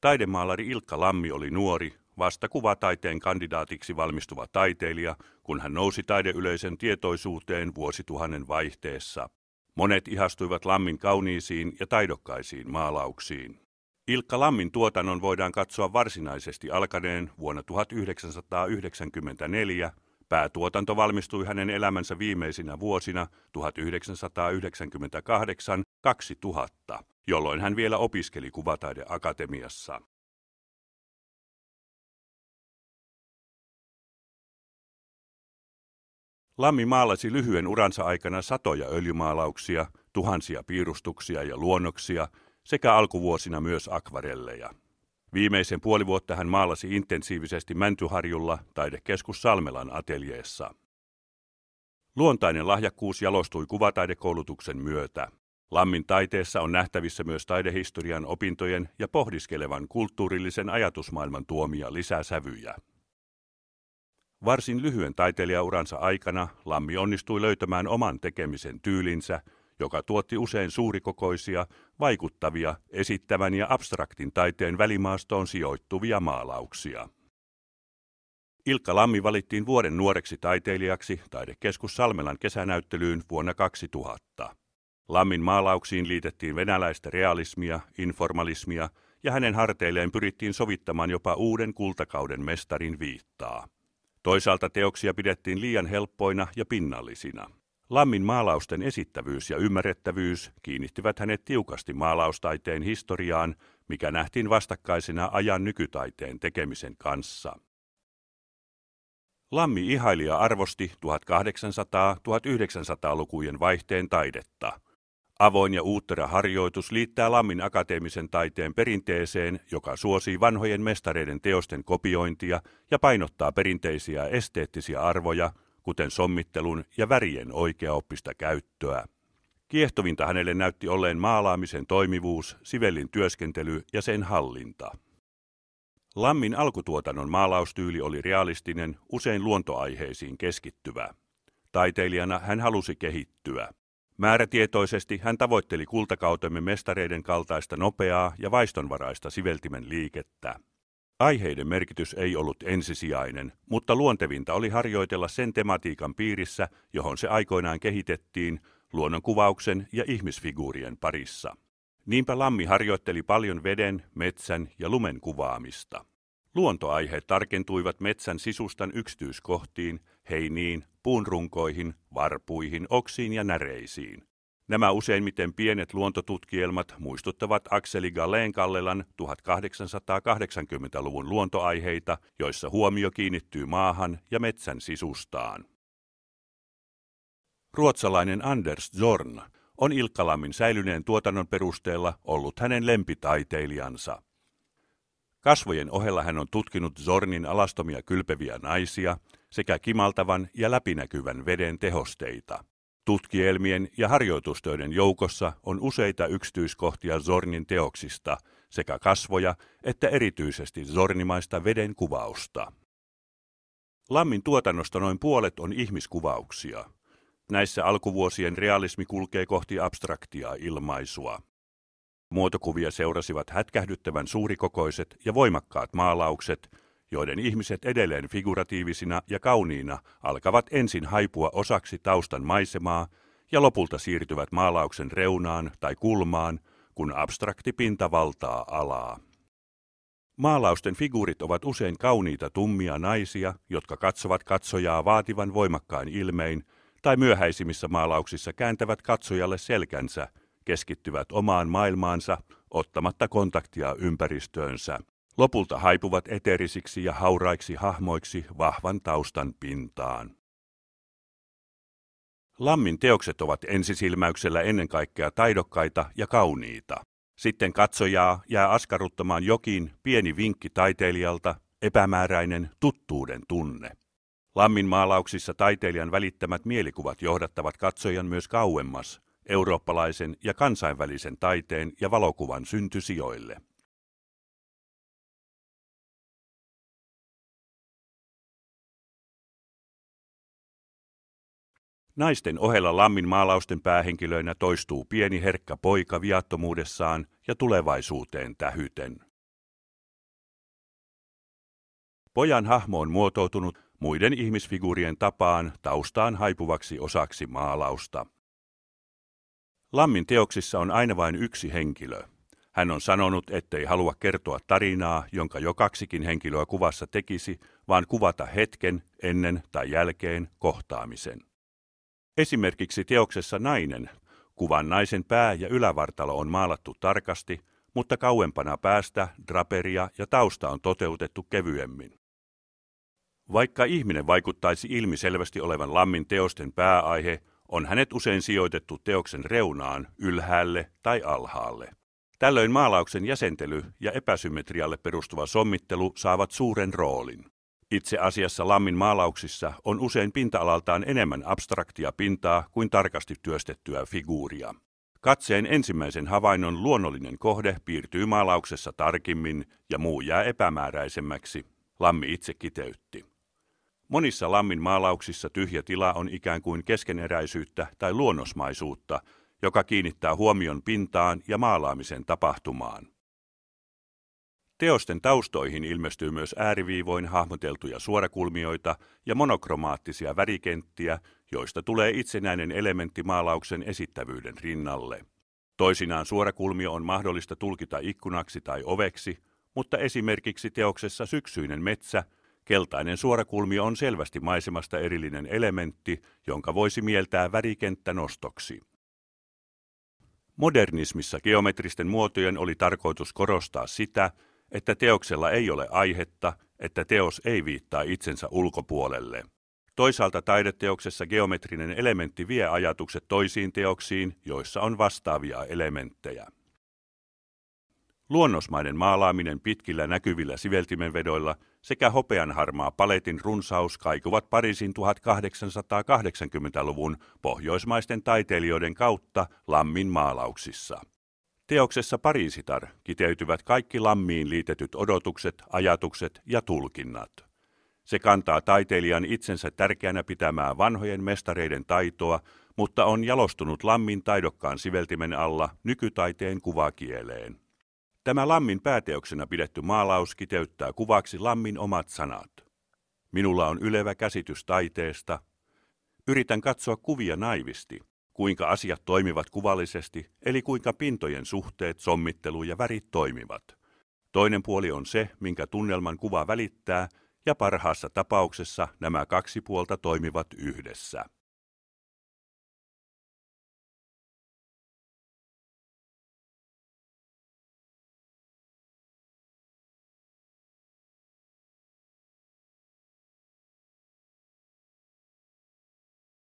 Taidemaalari Ilkka Lammi oli nuori, vasta kuvataiteen kandidaatiksi valmistuva taiteilija, kun hän nousi taideyleisön tietoisuuteen vuosituhannen vaihteessa. Monet ihastuivat Lammin kauniisiin ja taidokkaisiin maalauksiin. Ilkka Lammin tuotannon voidaan katsoa varsinaisesti alkaneen vuonna 1994 Päätuotanto valmistui hänen elämänsä viimeisinä vuosina 1998-2000, jolloin hän vielä opiskeli Kuvataideakatemiassa. Lammi maalasi lyhyen uransa aikana satoja öljymaalauksia, tuhansia piirustuksia ja luonnoksia sekä alkuvuosina myös akvarelleja. Viimeisen puoli vuotta hän maalasi intensiivisesti Mäntyharjulla taidekeskus Salmelan ateljeessa. Luontainen lahjakkuus jalostui kuvataidekoulutuksen myötä. Lammin taiteessa on nähtävissä myös taidehistorian opintojen ja pohdiskelevan kulttuurillisen ajatusmaailman tuomia lisäsävyjä. Varsin lyhyen taiteilijauransa aikana Lammi onnistui löytämään oman tekemisen tyylinsä – joka tuotti usein suurikokoisia, vaikuttavia, esittävän ja abstraktin taiteen välimaastoon sijoittuvia maalauksia. Ilkka Lammi valittiin vuoden nuoreksi taiteilijaksi Taidekeskus Salmelan kesänäyttelyyn vuonna 2000. Lammin maalauksiin liitettiin venäläistä realismia, informalismia ja hänen harteilleen pyrittiin sovittamaan jopa uuden kultakauden mestarin viittaa. Toisaalta teoksia pidettiin liian helppoina ja pinnallisina. Lammin maalausten esittävyys ja ymmärrettävyys kiinnittivät hänet tiukasti maalaustaiteen historiaan, mikä nähtiin vastakkaisina ajan nykytaiteen tekemisen kanssa. Lammi ihaili ja arvosti 1800-1900-lukujen vaihteen taidetta. Avoin ja uuttera harjoitus liittää Lammin akateemisen taiteen perinteeseen, joka suosii vanhojen mestareiden teosten kopiointia ja painottaa perinteisiä esteettisiä arvoja, kuten sommittelun ja värien oikeaoppista käyttöä. Kiehtovinta hänelle näytti olleen maalaamisen toimivuus, sivellin työskentely ja sen hallinta. Lammin alkutuotannon maalaustyyli oli realistinen, usein luontoaiheisiin keskittyvä. Taiteilijana hän halusi kehittyä. Määrätietoisesti hän tavoitteli kultakautemme mestareiden kaltaista nopeaa ja vaistonvaraista siveltimen liikettä. Aiheiden merkitys ei ollut ensisijainen, mutta luontevinta oli harjoitella sen tematiikan piirissä, johon se aikoinaan kehitettiin, luonnonkuvauksen ja ihmisfiguurien parissa. Niinpä Lammi harjoitteli paljon veden, metsän ja lumen kuvaamista. Luontoaiheet tarkentuivat metsän sisustan yksityiskohtiin, heiniin, puunrunkoihin, varpuihin, oksiin ja näreisiin. Nämä useimmiten pienet luontotutkielmat muistuttavat Akseli Galleen Kallelan 1880-luvun luontoaiheita, joissa huomio kiinnittyy maahan ja metsän sisustaan. Ruotsalainen Anders Zorn on Ilkkalammin säilyneen tuotannon perusteella ollut hänen lempitaiteilijansa. Kasvojen ohella hän on tutkinut Zornin alastomia kylpeviä naisia sekä kimaltavan ja läpinäkyvän veden tehosteita – Tutkielmien ja harjoitustöiden joukossa on useita yksityiskohtia Zornin teoksista, sekä kasvoja että erityisesti zornimaista veden kuvausta. Lammin tuotannosta noin puolet on ihmiskuvauksia. Näissä alkuvuosien realismi kulkee kohti abstraktia ilmaisua. Muotokuvia seurasivat hätkähdyttävän suurikokoiset ja voimakkaat maalaukset, joiden ihmiset edelleen figuratiivisina ja kauniina alkavat ensin haipua osaksi taustan maisemaa ja lopulta siirtyvät maalauksen reunaan tai kulmaan, kun abstrakti pinta valtaa alaa. Maalausten figuurit ovat usein kauniita tummia naisia, jotka katsovat katsojaa vaativan voimakkain ilmein, tai myöhäisimmissä maalauksissa kääntävät katsojalle selkänsä, keskittyvät omaan maailmaansa, ottamatta kontaktia ympäristöönsä lopulta haipuvat eterisiksi ja hauraiksi hahmoiksi vahvan taustan pintaan. Lammin teokset ovat ensisilmäyksellä ennen kaikkea taidokkaita ja kauniita. Sitten katsojaa jää askarruttamaan jokin pieni vinkki taiteilijalta, epämääräinen tuttuuden tunne. Lammin maalauksissa taiteilijan välittämät mielikuvat johdattavat katsojan myös kauemmas eurooppalaisen ja kansainvälisen taiteen ja valokuvan syntysijoille. Naisten ohella Lammin maalausten päähenkilöinä toistuu pieni herkkä poika viattomuudessaan ja tulevaisuuteen tähyten. Pojan hahmo on muotoutunut muiden ihmisfiguurien tapaan taustaan haipuvaksi osaksi maalausta. Lammin teoksissa on aina vain yksi henkilö. Hän on sanonut, ettei halua kertoa tarinaa, jonka jo kaksikin henkilöä kuvassa tekisi, vaan kuvata hetken ennen tai jälkeen kohtaamisen. Esimerkiksi teoksessa Nainen kuvan naisen pää ja ylävartalo on maalattu tarkasti, mutta kauempana päästä, draperia ja tausta on toteutettu kevyemmin. Vaikka ihminen vaikuttaisi ilmiselvästi olevan Lammin teosten pääaihe, on hänet usein sijoitettu teoksen reunaan, ylhäälle tai alhaalle. Tällöin maalauksen jäsentely ja epäsymmetrialle perustuva sommittelu saavat suuren roolin. Itse asiassa lammin maalauksissa on usein pinta-alaltaan enemmän abstraktia pintaa kuin tarkasti työstettyä figuuria. Katseen ensimmäisen havainnon luonnollinen kohde piirtyy maalauksessa tarkimmin ja muu jää epämääräisemmäksi, Lammi itse kiteytti. Monissa Lammin maalauksissa tyhjä tila on ikään kuin keskeneräisyyttä tai luonnosmaisuutta, joka kiinnittää huomion pintaan ja maalaamisen tapahtumaan. Teosten taustoihin ilmestyy myös ääriviivoin hahmoteltuja suorakulmioita ja monokromaattisia värikenttiä, joista tulee itsenäinen elementti maalauksen esittävyyden rinnalle. Toisinaan suorakulmio on mahdollista tulkita ikkunaksi tai oveksi, mutta esimerkiksi teoksessa Syksyinen metsä keltainen suorakulmio on selvästi maisemasta erillinen elementti, jonka voisi mieltää värikenttä nostoksi. Modernismissa geometristen muotojen oli tarkoitus korostaa sitä, että teoksella ei ole aihetta, että teos ei viittaa itsensä ulkopuolelle. Toisaalta taideteoksessa geometrinen elementti vie ajatukset toisiin teoksiin, joissa on vastaavia elementtejä. Luonnosmainen maalaaminen pitkillä näkyvillä siveltimenvedoilla sekä hopeanharmaa paletin runsaus kaikuvat Pariisin 1880-luvun pohjoismaisten taiteilijoiden kautta Lammin maalauksissa. Teoksessa pariisitar kiteytyvät kaikki lammiin liitetyt odotukset, ajatukset ja tulkinnat. Se kantaa taiteilijan itsensä tärkeänä pitämään vanhojen mestareiden taitoa, mutta on jalostunut lammin taidokkaan siveltimen alla nykytaiteen kuvakieleen. Tämä lammin pääteoksena pidetty maalaus kiteyttää kuvaksi lammin omat sanat. Minulla on ylevä käsitys taiteesta. Yritän katsoa kuvia naivisti – kuinka asiat toimivat kuvallisesti, eli kuinka pintojen suhteet, sommittelu ja värit toimivat. Toinen puoli on se, minkä tunnelman kuva välittää, ja parhaassa tapauksessa nämä kaksi puolta toimivat yhdessä.